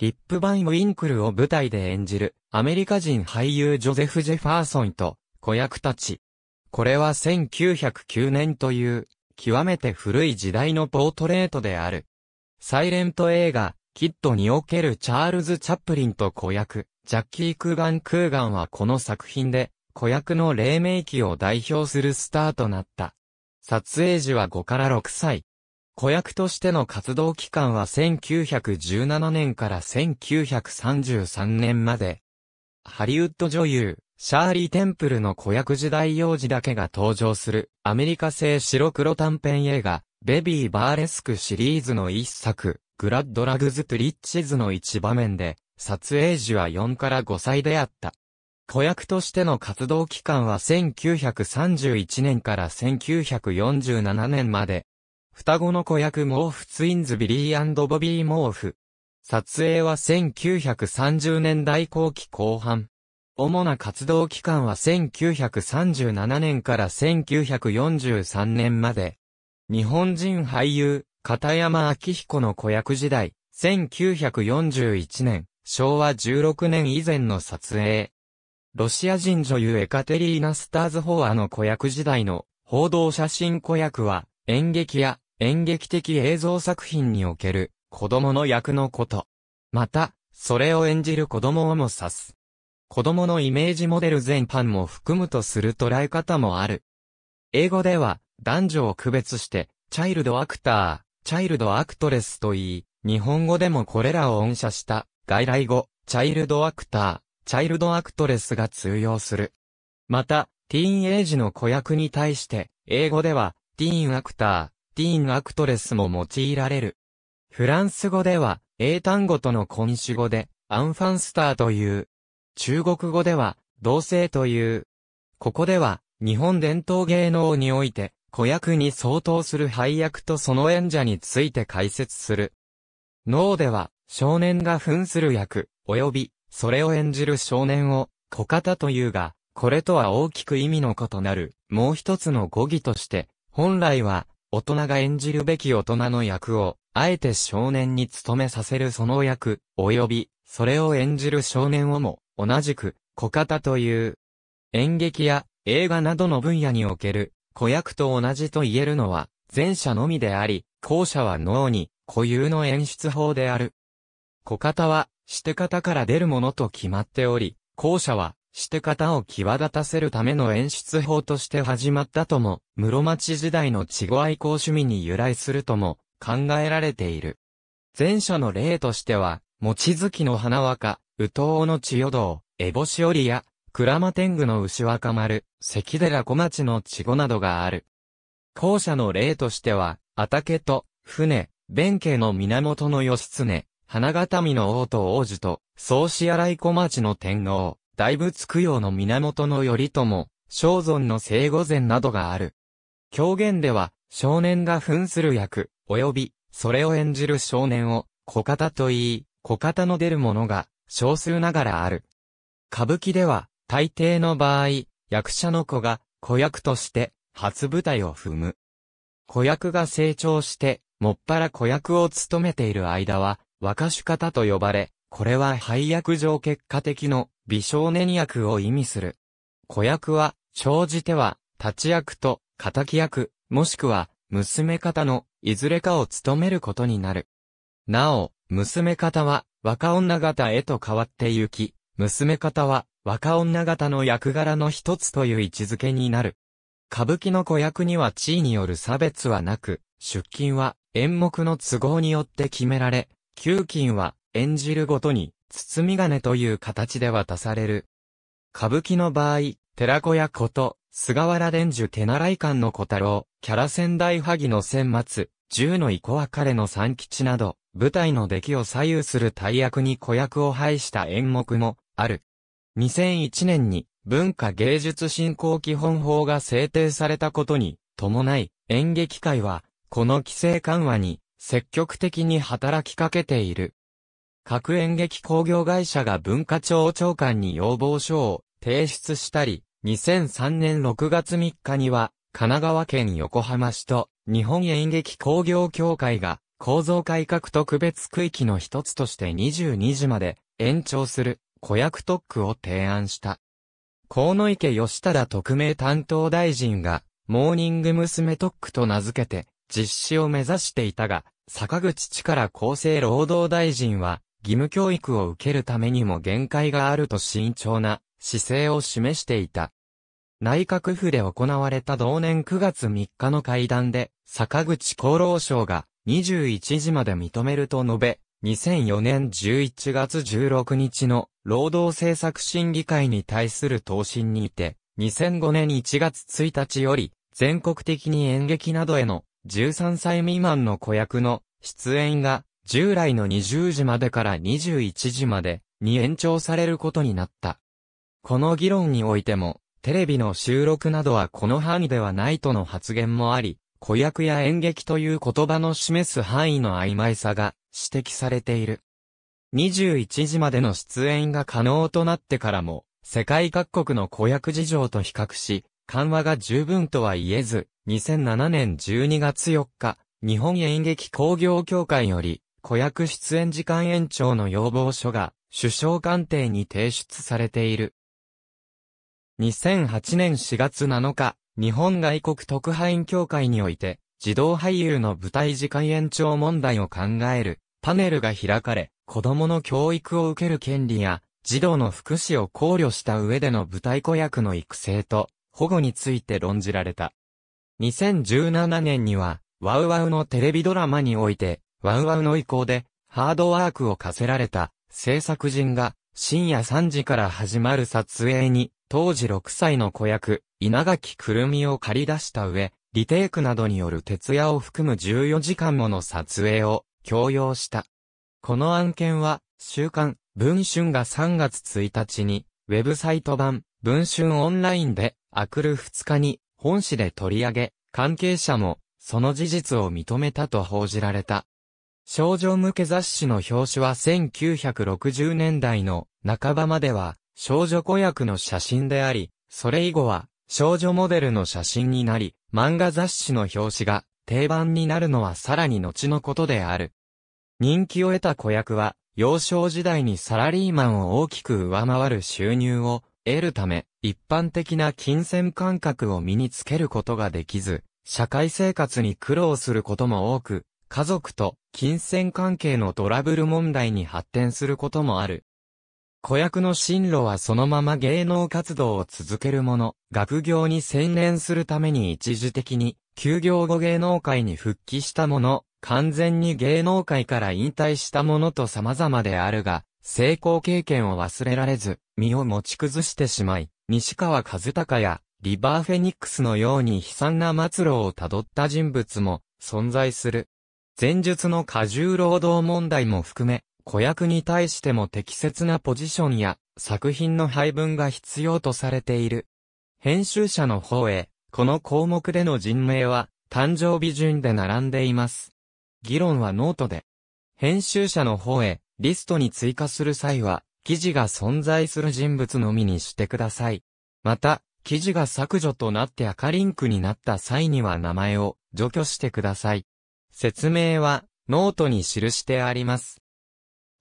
リップバン・ウィンクルを舞台で演じる、アメリカ人俳優ジョゼフ・ジェファーソンと、子役たち。これは1909年という、極めて古い時代のポートレートである。サイレント映画、キッドにおけるチャールズ・チャップリンと子役、ジャッキー・クーガン・クーガンはこの作品で、子役の黎明期を代表するスターとなった。撮影時は5から6歳。子役としての活動期間は1917年から1933年まで。ハリウッド女優、シャーリー・テンプルの子役時代幼児だけが登場するアメリカ製白黒短編映画、ベビー・バーレスクシリーズの一作、グラッド・ラグズ・トゥリッチズの一場面で、撮影時は4から5歳であった。子役としての活動期間は1931年から1947年まで、双子の子役モーフツインズビリーボビー・モーフ。撮影は1930年代後期後半。主な活動期間は1937年から1943年まで。日本人俳優、片山明彦の子役時代、1941年、昭和16年以前の撮影。ロシア人女優エカテリーナ・スターズホアの子役時代の報道写真子役は演劇や演劇的映像作品における子供の役のこと。また、それを演じる子供をも指す。子供のイメージモデル全般も含むとする捉え方もある。英語では、男女を区別して、チャイルドアクター、チャイルドアクトレスと言い、日本語でもこれらを音写した、外来語、チャイルドアクター、チャイルドアクトレスが通用する。また、ティーンエイジの子役に対して、英語では、ティーンアクター、ティーンアクトレスも用いられる。フランス語では、英単語との根詞語で、アンファンスターという。中国語では、同性という。ここでは、日本伝統芸能において、子役に相当する配役とその演者について解説する。脳では、少年が扮する役、及び、それを演じる少年を、子方というが、これとは大きく意味の異なる、もう一つの語義として、本来は、大人が演じるべき大人の役を、あえて少年に務めさせるその役、及び、それを演じる少年をも、同じく、小型という。演劇や映画などの分野における、子役と同じと言えるのは、前者のみであり、後者は脳に、固有の演出法である。小型は、して方から出るものと決まっており、後者は、して型を際立たせるための演出法として始まったとも、室町時代の稚語愛好趣味に由来するとも考えられている。前者の例としては、餅月の花若、宇藤の千代道、烏帽子織や、鞍馬天狗の牛若丸、関寺小町の稚語などがある。後者の例としては、畑と、船、弁慶の源義経、花形見の王と王子と、宗師荒井小町の天皇、大仏供養の源の頼朝、正尊の生後前などがある。狂言では、少年が扮する役、及び、それを演じる少年を、小方と言い、小方の出るものが、少数ながらある。歌舞伎では、大抵の場合、役者の子が、子役として、初舞台を踏む。子役が成長して、もっぱら子役を務めている間は、若手方と呼ばれ、これは配役上結果的の美少年役を意味する。子役は、生じては、立役と、仇役、もしくは、娘方の、いずれかを務めることになる。なお、娘方は、若女方へと変わってゆき、娘方は、若女方の役柄の一つという位置づけになる。歌舞伎の子役には地位による差別はなく、出勤は演目の都合によって決められ、給金は演じるごとに、包み金という形で渡される。歌舞伎の場合、寺子屋こと、菅原伝授手習い館の小太郎、キャラ仙台萩の千末、銃の子は彼の三吉など、舞台の出来を左右する大役に子役を配した演目も、ある。2001年に、文化芸術振興基本法が制定されたことに、伴い、演劇界は、この規制緩和に、積極的に働きかけている。各演劇工業会社が文化庁長官に要望書を提出したり、2003年6月3日には、神奈川県横浜市と日本演劇工業協会が構造改革特別区域の一つとして22時まで延長する子役特区を提案した。河野池義忠特命担当大臣がモーニング娘。特区と名付けて実施を目指していたが、坂口力厚生労働大臣は義務教育を受けるためにも限界があると慎重な姿勢を示していた。内閣府で行われた同年9月3日の会談で、坂口厚労省が21時まで認めると述べ、2004年11月16日の労働政策審議会に対する答申にて、2005年1月1日より、全国的に演劇などへの13歳未満の子役の出演が従来の20時までから21時までに延長されることになった。この議論においても、テレビの収録などはこの範囲ではないとの発言もあり、子役や演劇という言葉の示す範囲の曖昧さが指摘されている。21時までの出演が可能となってからも、世界各国の子役事情と比較し、緩和が十分とは言えず、2007年12月4日、日本演劇工業協会より、子役出演時間延長の要望書が首相官邸に提出されている。2008年4月7日、日本外国特派員協会において、児童俳優の舞台時間延長問題を考えるパネルが開かれ、子供の教育を受ける権利や、児童の福祉を考慮した上での舞台子役の育成と保護について論じられた。2017年には、ワウワウのテレビドラマにおいて、ワウワウの意向で、ハードワークを課せられた、制作人が、深夜3時から始まる撮影に、当時6歳の子役、稲垣くるみを借り出した上、リテイクなどによる徹夜を含む14時間もの撮影を強要した。この案件は、週刊、文春が3月1日に、ウェブサイト版、文春オンラインで、あくる2日に、本誌で取り上げ、関係者も、その事実を認めたと報じられた。少女向け雑誌の表紙は1960年代の半ばまでは少女子役の写真であり、それ以後は少女モデルの写真になり、漫画雑誌の表紙が定番になるのはさらに後のことである。人気を得た子役は、幼少時代にサラリーマンを大きく上回る収入を得るため、一般的な金銭感覚を身につけることができず、社会生活に苦労することも多く、家族と金銭関係のトラブル問題に発展することもある。子役の進路はそのまま芸能活動を続けるもの、学業に専念するために一時的に、休業後芸能界に復帰したもの、完全に芸能界から引退したものと様々であるが、成功経験を忘れられず、身を持ち崩してしまい、西川和孝や、リバーフェニックスのように悲惨な末路をたどった人物も存在する。前述の過重労働問題も含め、子役に対しても適切なポジションや作品の配分が必要とされている。編集者の方へ、この項目での人名は誕生日順で並んでいます。議論はノートで。編集者の方へリストに追加する際は、記事が存在する人物のみにしてください。また、記事が削除となって赤リンクになった際には名前を除去してください。説明は、ノートに記してあります。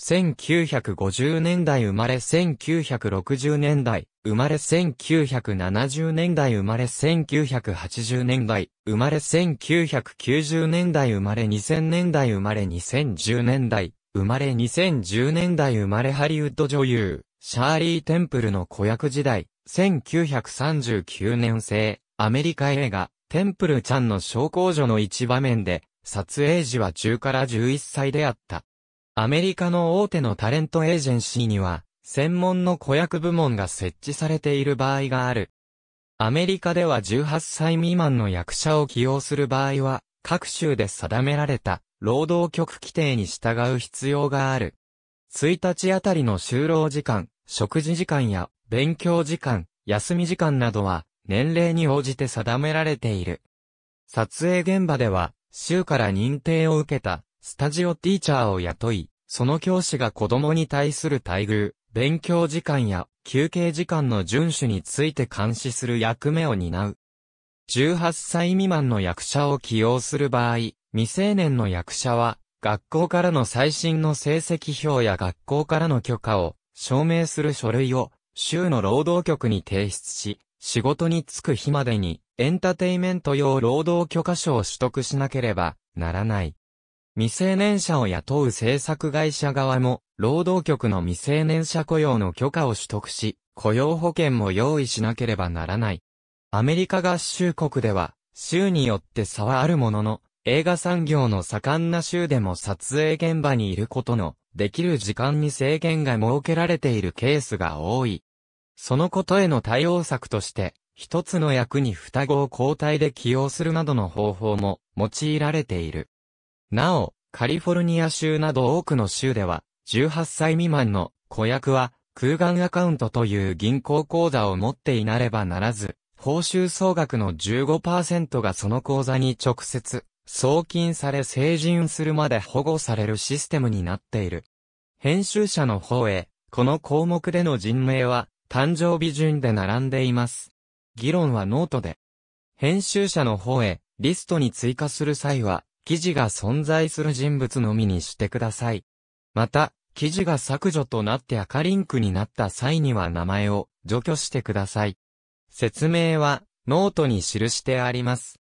1950年代生まれ1960年代、生まれ1970年代生まれ1980年代、生まれ1990年代生まれ2000年代生まれ2010年代、生まれ2010年代生まれハリウッド女優、シャーリー・テンプルの子役時代、1939年生、アメリカ映画、テンプルちゃんの小公女の一場面で、撮影時は10から11歳であった。アメリカの大手のタレントエージェンシーには、専門の子役部門が設置されている場合がある。アメリカでは18歳未満の役者を起用する場合は、各州で定められた労働局規定に従う必要がある。1日あたりの就労時間、食事時間や勉強時間、休み時間などは年齢に応じて定められている。撮影現場では州から認定を受けた、スタジオティーチャーを雇い、その教師が子供に対する待遇、勉強時間や休憩時間の遵守について監視する役目を担う。18歳未満の役者を起用する場合、未成年の役者は、学校からの最新の成績表や学校からの許可を証明する書類を州の労働局に提出し、仕事に就く日までにエンタテイメント用労働許可書を取得しなければならない。未成年者を雇う制作会社側も、労働局の未成年者雇用の許可を取得し、雇用保険も用意しなければならない。アメリカ合衆国では、州によって差はあるものの、映画産業の盛んな州でも撮影現場にいることの、できる時間に制限が設けられているケースが多い。そのことへの対応策として、一つの役に双子を交代で起用するなどの方法も用いられている。なお、カリフォルニア州など多くの州では、18歳未満の子役は空眼アカウントという銀行口座を持っていなればならず、報酬総額の15%がその口座に直接送金され成人するまで保護されるシステムになっている。編集者の方へ、この項目での人名は誕生日順で並んでいます。議論はノートで。編集者の方へ、リストに追加する際は、記事が存在する人物のみにしてください。また、記事が削除となって赤リンクになった際には名前を除去してください。説明は、ノートに記してあります。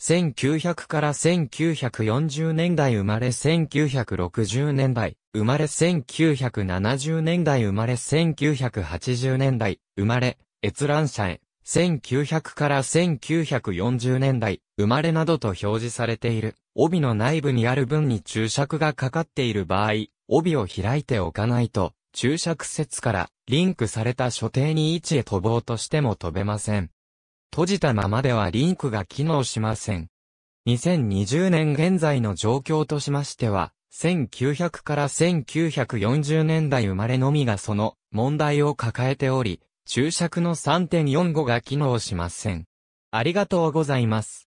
1900から1940年代生まれ1960年代、生まれ1970年代生まれ1980年代、生まれ、閲覧者へ、1900から1940年代、生まれなどと表示されている。帯の内部にある文に注釈がかかっている場合、帯を開いておかないと、注釈説からリンクされた所定に位置へ飛ぼうとしても飛べません。閉じたままではリンクが機能しません。2020年現在の状況としましては、1900から1940年代生まれのみがその問題を抱えており、注釈の3.45が機能しません。ありがとうございます。